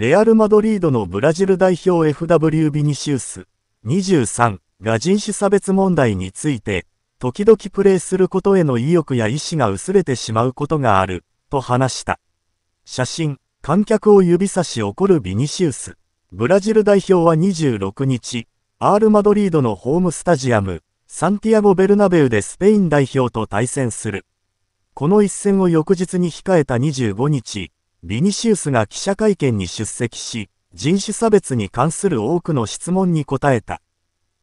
レアル・マドリードのブラジル代表 FW ビニシウス23が人種差別問題について、時々プレーすることへの意欲や意志が薄れてしまうことがある、と話した。写真、観客を指差し怒るビニシウス。ブラジル代表は26日、アール・マドリードのホームスタジアム、サンティアゴ・ベルナベウでスペイン代表と対戦する。この一戦を翌日に控えた25日、ビニシウスが記者会見に出席し、人種差別に関する多くの質問に答えた。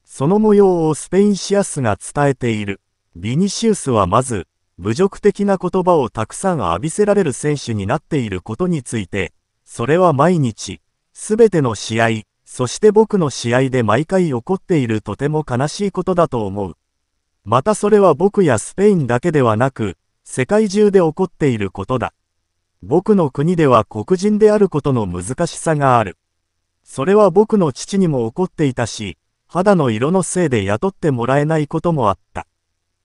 その模様をスペインシアスが伝えている。ビニシウスはまず、侮辱的な言葉をたくさん浴びせられる選手になっていることについて、それは毎日、すべての試合、そして僕の試合で毎回起こっているとても悲しいことだと思う。またそれは僕やスペインだけではなく、世界中で起こっていることだ。僕の国では黒人であることの難しさがある。それは僕の父にも怒っていたし、肌の色のせいで雇ってもらえないこともあった。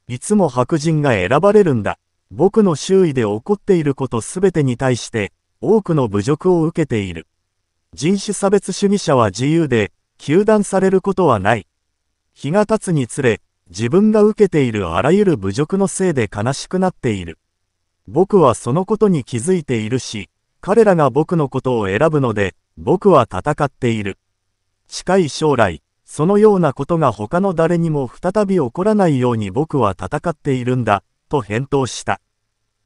いつも白人が選ばれるんだ。僕の周囲で起こっていることすべてに対して、多くの侮辱を受けている。人種差別主義者は自由で、糾弾されることはない。日が経つにつれ、自分が受けているあらゆる侮辱のせいで悲しくなっている。僕はそのことに気づいているし、彼らが僕のことを選ぶので、僕は戦っている。近い将来、そのようなことが他の誰にも再び起こらないように僕は戦っているんだ、と返答した。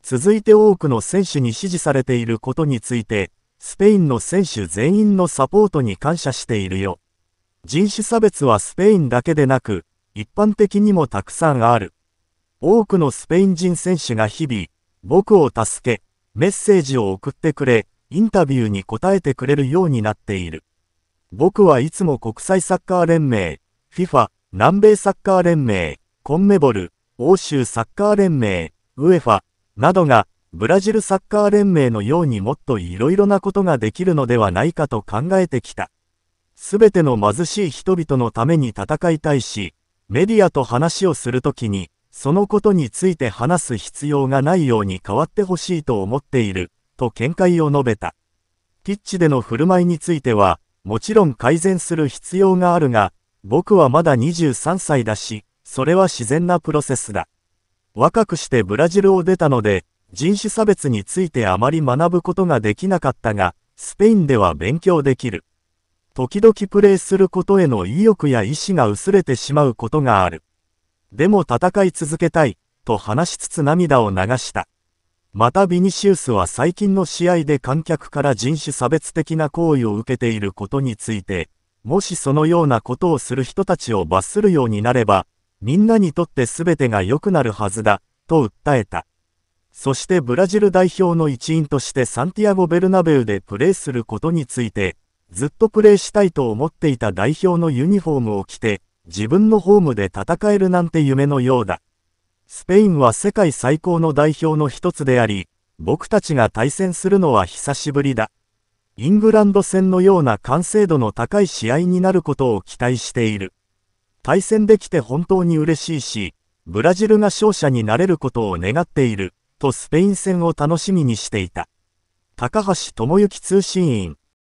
続いて多くの選手に支持されていることについて、スペインの選手全員のサポートに感謝しているよ。人種差別はスペインだけでなく、一般的にもたくさんある。多くのスペイン人選手が日々、僕を助け、メッセージを送ってくれ、インタビューに答えてくれるようになっている。僕はいつも国際サッカー連盟、FIFA、南米サッカー連盟、コンメボル、欧州サッカー連盟、UEFA などがブラジルサッカー連盟のようにもっといろいろなことができるのではないかと考えてきた。すべての貧しい人々のために戦いたいし、メディアと話をするときに、そのことについて話す必要がないように変わってほしいと思っている、と見解を述べた。ピッチでの振る舞いについては、もちろん改善する必要があるが、僕はまだ23歳だし、それは自然なプロセスだ。若くしてブラジルを出たので、人種差別についてあまり学ぶことができなかったが、スペインでは勉強できる。時々プレイすることへの意欲や意志が薄れてしまうことがある。でも戦い続けたい、と話しつつ涙を流した。またビニシウスは最近の試合で観客から人種差別的な行為を受けていることについて、もしそのようなことをする人たちを罰するようになれば、みんなにとって全てが良くなるはずだ、と訴えた。そしてブラジル代表の一員としてサンティアゴ・ベルナベウでプレーすることについて、ずっとプレーしたいと思っていた代表のユニフォームを着て、自分のホームで戦えるなんて夢のようだ。スペインは世界最高の代表の一つであり、僕たちが対戦するのは久しぶりだ。イングランド戦のような完成度の高い試合になることを期待している。対戦できて本当に嬉しいし、ブラジルが勝者になれることを願っている、とスペイン戦を楽しみにしていた。高橋智之通信員